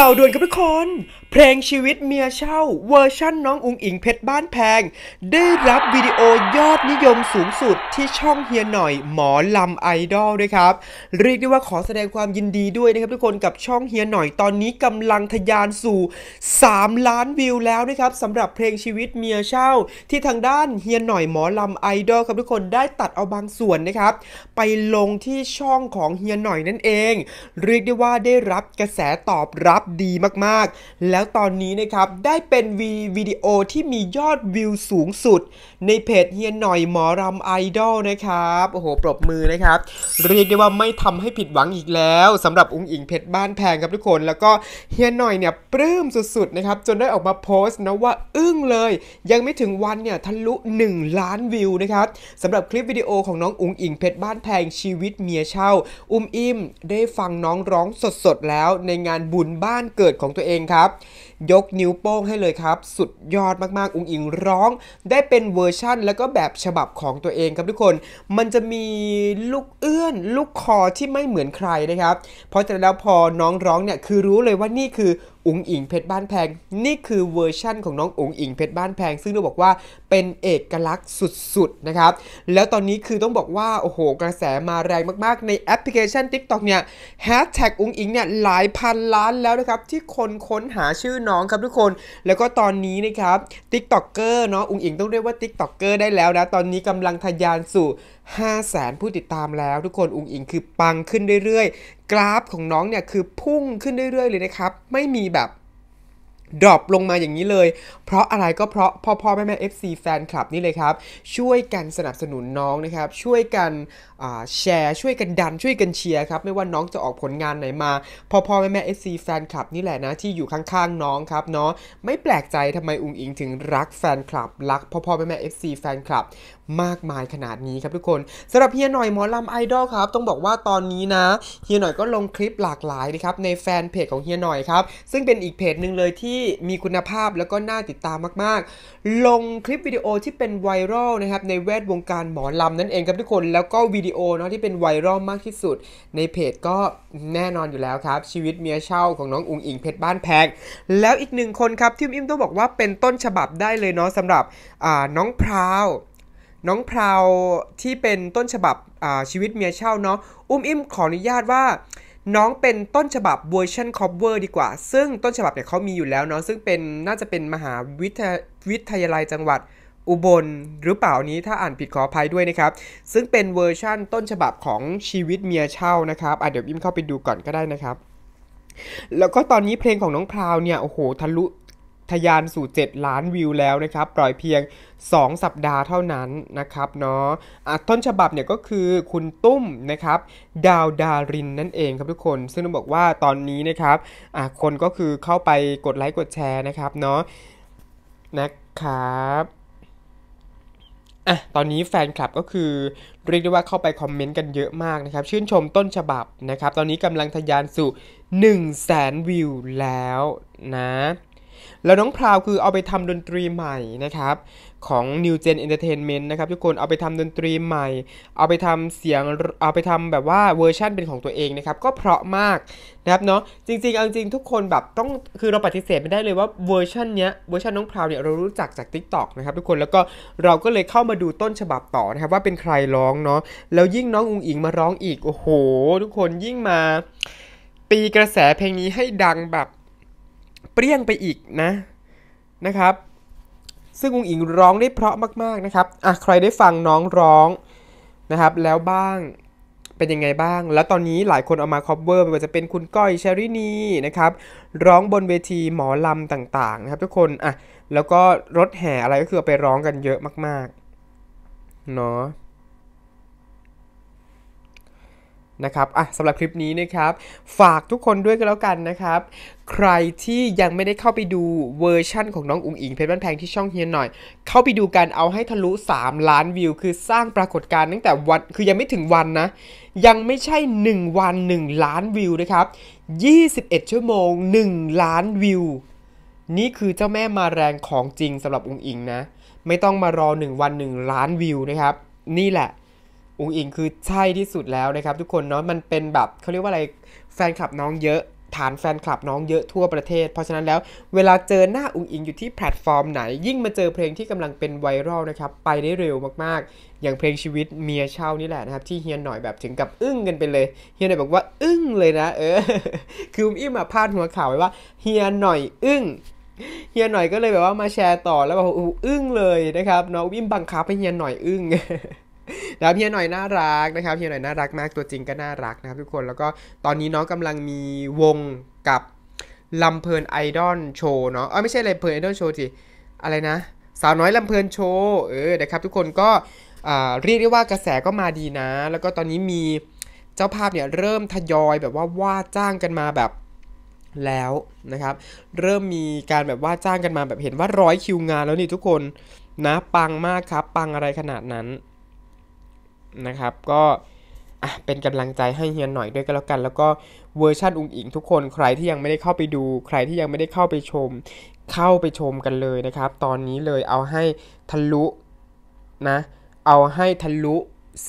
ข่าวด่วนกับทุกคนเพลงชีวิตเมียเช่า เวอร์ชั่นน้องอุงอิงเพชรบ้านแพงได้รับวิดีโอยอดนิยมสูงสุดที่ช่องเฮียหน่อยหมอลำไอดอลด้วยครับเรียกได้ว่าขอแสดงความยินดีด้วยนะครับทุกคนกับช่องเฮียหน่อยตอนนี้กำลังทะยานสู่ 3 ล้านวิวแล้วนะครับสำหรับเพลงชีวิตเมียเช่า ที่ทางด้านเฮียหน่อยหมอลำไอดอลครับทุกคนได้ตัดเอาบางส่วนนะครับไปลงที่ช่องของเฮียหน่อยนั่นเองเรียกได้ว่าได้รับกระแสตอบรับดีมากๆแล้วตอนนี้นะครับได้เป็นวีวิดีโอที่มียอดวิวสูงสุด ในเพจเฮียหน่อยหมอรำไอดอลนะครับโอ้โหปรบมือนะครับเรียกได้ว่าไม่ทำให้ผิดหวังอีกแล้วสำหรับอุ้งอิงเพชรบ้านแพงครับทุกคน แล้วก็เฮียหน่อยเนี่ยปลื้มสุดๆนะครับ จนได้ออกมาโพสต์นะว่า อึ้งเลย ยังไม่ถึงวันเนี่ย ทะลุ 1 ล้านวิวนะครับสำหรับคลิปวิดีโอของน้องอุ้งอิงเพชรบ้านแพงชีวิตเมียเช่า อุ้มอิ่มได้ฟังน้องร้องสดๆแล้วในงานบุญบ้านเกิดของตัวเองครับยกนิ้วโป้งให้เลยครับ สุดยอดมากๆอุงอิงร้อง ได้เป็นเวอร์ชั่นแล้วก็แบบฉบับของตัวเองครับ ทุกคน มันจะมีลูกเอื้อนลูกคอที่ไม่เหมือนใครนะครับเพราะฉะนั้นแล้วพอน้องร้องเนี่ยคือรู้เลยว่านี่คืออุงอิงเพชรบ้านแพง นี่คือเวอร์ชั่นของน้องอุงอิงเพชรบ้านแพง ซึ่งเราบอกว่าเป็นเอกลักษณ์สุดๆนะครับแล้วตอนนี้คือต้องบอกว่าโอ้โหกระแสมาแรงมาก ๆในแอปพลิเคชัน TikTok เนี่ยแฮชแท็กอุงอิงเนี่ยหลายพันล้านแล้วนะครับ ที่คนค้นหาชื่อน้องครับทุกคน แล้วก็ตอนนี้นะครับติ๊กต็อกเกอร์เนาะ อุงอิงต้องเรียกว่าติ๊กต็อกเกอร์ได้แล้วนะ ตอนนี้กำลังทะยานสู่ 5 0 0แสนผู้ติดตามแล้วทุกคน อุงอิงคือปังขึ้นเรื่อยๆ กราฟของน้องเนี่ยคือพุ่งขึ้นเรื่อยๆ เลยนะครับ ไม่มีแบบดรอปลงมาอย่างนี้เลย เพราะอะไรก็เพราะพ่อพ่อแม่แม่เอฟซีแฟนคลับนี่เลยครับช่วยกันสนับสนุนน้องนะครับ ช่วยกันแชร์ ช่วยกันดันช่วยกันเชียร์ครับไม่ว่าน้องจะออกผลงานไหนมา พ่อพ่อแม่แม่เอฟซีแฟนคลับนี่แหละนะที่อยู่ข้างๆน้องครับเนาะไม่แปลกใจทำไมอุงอิงถึงรักแฟนคลับ รักพ่อพ่อแม่แม่เอฟซีแฟนคลับมากมายขนาดนี้ครับทุกคนสำหรับเฮียหน่อยหมอลำไอดอลครับ ต้องบอกว่าตอนนี้นะเฮียหน่อยก็ลงคลิปหลากหลายนะครับในแฟนเพจของเฮียหน่อยครับซึ่งเป็นอีกเพจหนึ่งเลยที่มีคุณภาพแล้วก็น่าติดตามมาก ๆ ลงคลิปวิดีโอที่เป็นไวรัลนะครับในแวดวงการหมอลำนั่นเองครับทุกคนแล้วก็วิดีโอเนาะที่เป็นไวรัลมากที่สุด ในเพจก็แน่นอนอยู่แล้วครับชีวิตเมียเช่าของน้องอุงอิงเพชรบ้านแพงแล้วอีกหนึ่งคนครับที่อิมต้องบอกว่าเป็นต้นฉบับได้เลยเนาะสำหรับน้องพราวน้องพราวที่เป็นต้นฉบับชีวิตเมียเช่าเนาะอุ้มอิ่มขออนุญาตว่า น้องเป็นต้นฉบับเวอร์ชันคอปเวอร์ดีกว่าซึ่งต้นฉบับเนี่ยเขามีอยู่แล้วเนาะซึ่งเป็นน่าจะเป็นมหาวิทวิทยาลัยจังหวัดอุบลหรือเปล่านี้ถ้าอ่านผิดขออภัยด้วยนะครับซึ่งเป็นเวอร์ชั่นต้นฉบับของชีวิตเมียเช่านะครับอ่ะเดี๋ยวอิ่มเข้าไปดูก่อนก็ได้นะครับแล้วก็ตอนนี้เพลงของน้องพราวเนี่ยโอ้โหทะลุทะยานสู่ 7 ล้านวิวแล้วนะครับ ปล่อยเพียง 2 สัปดาห์เท่านั้นนะครับเนาะะต้นฉบับเนี่ยก็คือคุณตุ้มนะครับดาวดารินนั่นเองครับทุกคน ซึ่งต้องบอกว่าตอนนี้นะครับ คนก็คือเข้าไปกดไลค์กดแชร์นะครับเนาะ นะครับอ่ะตอนนี้แฟนคลับก็คือเรียกได้ว่าเข้าไปคอมเมนต์กันเยอะมากนะครับ ชื่นชมต้นฉบับนะครับ ตอนนี้กำลังทะยานสู่1 0 0 0 0แสนวิวแล้วนะแล้วน้องพราวคือเอาไปทำดนตรีใหม่นะครับของ New Gen Entertainment นะครับทุกคนเอาไปทำดนตรีใหม่ เอาไปทำเสียงเอาไปทำแบบว่าเวอร์ชันเป็นของตัวเองนะครับก็เพราะมากนะครับเนาะจริงๆเอาจริงทุกคนแบบต้องคือเราปฏิเสธไม่ได้เลยว่าเวอร์ชันเนี้ยเวอร์ชันน้องพราวเนี่ยเรารู้จักจาก Tik t o อกนะครับทุกคนแล้วก็เราก็เลยเข้ามาดูต้นฉบับต่อนะครับ ว่าเป็นใครร้องเนาะแล้วยิ่งน้องอุงอิงมาร้องอีก โอ้โห ทุกคนยิ่งมาตีกระแสเพลงนี้ให้ดังแบบเปรี้ยงไปอีกนะนะครับ ซึ่งองค์อิงร้องได้เพราะมาก ๆนะครับอ่ะใครได้ฟังน้องร้องนะครับ แล้วบ้างเป็นยังไงบ้าง แล้วตอนนี้หลายคนเอามาคอปเวอร์ไม่ว่าจะเป็นคุณก้อยเชอรี่นีนะครับร้องบนเวทีหมอลำต่างๆ นะครับ ทุกคนอ่ะแล้วก็รถแห่อะไรก็คือไปร้องกันเยอะมากๆเนาะนะครับ อ่ะสำหรับคลิปนี้นะครับ ฝากทุกคนด้วยก็แล้วกันนะครับ ใครที่ยังไม่ได้เข้าไปดูเวอร์ชั่นของน้องอุ๋งอิงเพชรบ้านแพงที่ช่องเฮียนหน่อย เข้าไปดูกันเอาให้ทะลุ 3 ล้านวิว คือสร้างปรากฏการณ์ตั้งแต่วันคือยังไม่ถึงวันนะ ยังไม่ใช่ 1 วัน 1 ล้านวิวนะครับ 21 ชั่วโมง 1 ล้านวิว นี่คือเจ้าแม่มาแรงของจริงสำหรับอุ๋งอิงนะไม่ต้องมารอ 1 วัน 1 ล้านวิวนะครับนี่แหละอุงอิงคือใช่ที่สุดแล้วนะครับทุกคนเนาะมันเป็นแบบเขาเรียกว่าอะไรแฟนคลับน้องเยอะ ฐานแฟนคลับน้องเยอะทั่วประเทศเพราะฉะนั้นแล้วเวลาเจอหน้าอุงอิงอยู่ที่แพลตฟอร์มไหนยิ่งมาเจอเพลงที่กำลังเป็นไวรัลนะครับไปได้เร็วมากๆ อย่างเพลงชีวิตเมียเช่านี่แหละนะครับ ที่เฮียนหน่อยแบบถึงกับอึ้งกันไปเลยเฮียหน่อยบอกว่าอึ้งเลยนะ เออคืออุ้มอิ่มมาพาดหัวข่าวไว้ว่า เฮียหน่อยอึ้งเฮียหน่อยก็เลยแบบว่ามาแชร์ต่อแล้วบอกอึ้งเลยนะครับเนะองวิ่มบังคับให้เฮียหน่อยอึ้งนะเพียหน่อยน่ารักนะครับเพียหน่อยน่ารักมากตัวจริงก็น่ารักนะครับ ทุกคนแล้วก็ตอนนี้น้องกำลังมีวงกับลำเพลินไอดอลโชว์เนาะเออไม่ใช่ลำเพลินไอดอลโชว์สิอะไรนะสาวน้อยลำเพลินโชว์เออนะครับทุกคนก็เรียกได้ว่ากระแสก็มาดีนะ แล้วก็ตอนนี้มีเจ้าภาพเนี่ยเริ่มทยอยแบบว่าว่าจ้างกันมาแบบ แล้วนะครับ เริ่มมีการแบบว่าจ้างกันมาแบบเห็นว่าร้อยคิวงาน แล้วนี่ทุกคนนะปังมากครับปังอะไรขนาดนั้นนะครับก็เป็นกำลังใจให้เฮียนหน่อยด้วยก็แล้วกัน แล้วก็เวอร์ชันอุ้งอิงทุกคนใครที่ยังไม่ได้เข้าไปดู ใครที่ยังไม่ได้เข้าไปชมเข้าไปชมกันเลยนะครับตอนนี้เลยเอาให้ทะลุนะเอาให้ทะลุ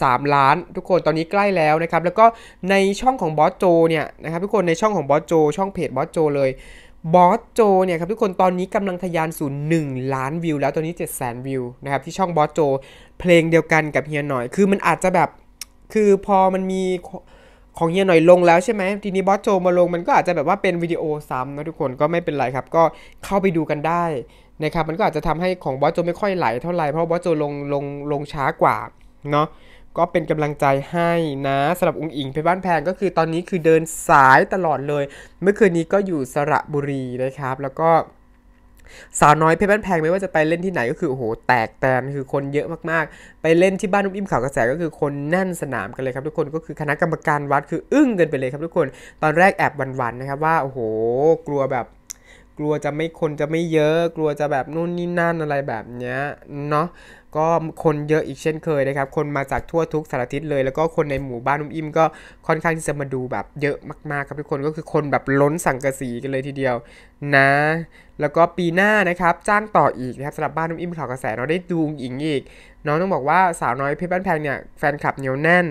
3 ล้าน ทุกคนตอนนี้ใกล้แล้วนะครับแล้วก็ในช่องของบอสโจเนี่ยนะครับทุกคนในช่องของบอสโจช่องเพจบอสโจเลยบอสโจเนี่ยครับทุกคนตอนนี้กำลังทะยานสู่1ล้านวิวแล้วตอนนี้7 0 0 0 0วิวนะครับที่ช่องบอสโจเพลงเดียวกันกับเฮียหน่อย คือมันอาจจะแบบคือพอมันมีของเฮียหน่อยลงแล้วใช่ไหมทีนี้บอสโจมาลงมันก็อาจจะแบบว่าเป็นวิดีโอซ้ำนะทุกคนก็ไม่เป็นไรครับ ก็เข้าไปดูกันได้นะครับ มันก็อาจจะทำให้ของบอสโจไม่ค่อยไหล เท่าไหร่เพราะบอสโจลงลงลงช้ากว่าเนาะก็เป็นกำลังใจให้นะสำหรับองค์อิงเพชรบ้านแพง ก็คือตอนนี้คือเดินสายตลอดเลย เมื่อคืนนี้ก็อยู่สระบุรีนะครับแล้วก็ สาวน้อยเพชรบ้านแพงไม่ว่าจะไปเล่นที่ไหนก็คือโอ้โหแตกแตนคือคนเยอะมากๆ ไปเล่นที่บ้านนุ่มอิ่มข่าวกระแส ก็คือคนแน่นสนามกันเลยครับทุกคน ก็คือคณะกรรมการวัดคืออึ้งกันไปเลยครับทุกคน ตอนแรกแอบหวั่นๆนะครับว่าโอ้โหกลัวแบบกลัวจะไม่คน จะไม่เยอะกลัวจะแบบนู่นนี่นั่นอะไรแบบเนี้ยเนาะก็คนเยอะอีกเช่นเคยนะครับ คนมาจากทั่วทุกสารทิศเลย แล้วก็คนในหมู่บ้านนุ่มอิ่มก็ค่อนข้างที่จะมาดูแบบเยอะมากๆครับทุกคน ก็คือคนแบบล้นสังกะสีกันเลยทีเดียวนะ แล้วก็ปีหน้านะครับ จ้างต่ออีกนะครับสำหรับบ้านนุ่มอิ่มข่าวกระแสเราได้ดูอิงอีก น้องต้องบอกว่าสาวน้อยเพชรบ้านแพงเนี่ยแฟนคลับเหนียวแน่น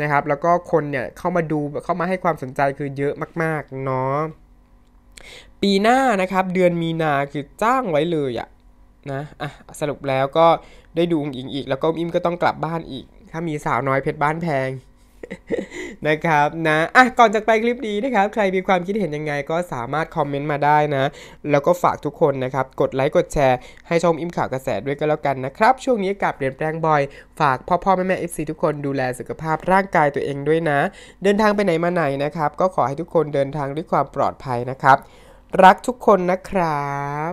นะครับ แล้วก็คนเนี่ยเข้ามาดูเข้ามาให้ความสนใจคือเยอะมากๆเนาะปีหน้านะครับเดือนมีนาคือจ้างไว้เลยอะนะอ่ะ สรุปแล้วก็ได้ดูอิงอีก แล้วก็อิมก็ต้องกลับบ้านอีก ถ้ามีสาวน้อยเพชรบ้านแพง นะครับนะอ่ะก่อนจากไปคลิปนี้นะครับ ใครมีความคิดเห็นยังไงก็สามารถคอมเมนต์มาได้นะ แล้วก็ฝากทุกคนนะครับกดไลค์ กดแชร์ ให้ชมอิมข่าวกระแสด้วยก็แล้วกันนะครับ ช่วงนี้กาบเปลี่ยนแปลงบ่อย ฝากพ่อพ่อแม่แม่เอฟซีทุกคนดูแลสุขภาพร่างกายตัวเองด้วยนะ เดินทางไปไหนมาไหนนะครับ ก็ขอให้ทุกคนเดินทางด้วยความปลอดภัยนะครับรักทุกคนนะครับ